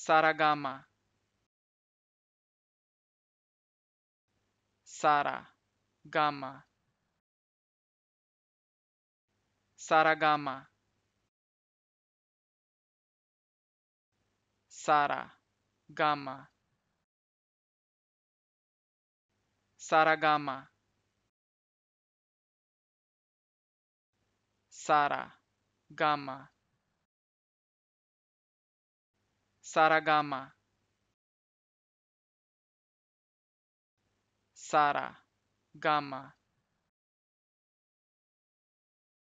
Saragama. Sara, Gama. Saragama. Sara, Gama. Saragama. Sara, Gama. Saragama. Sara, Gama.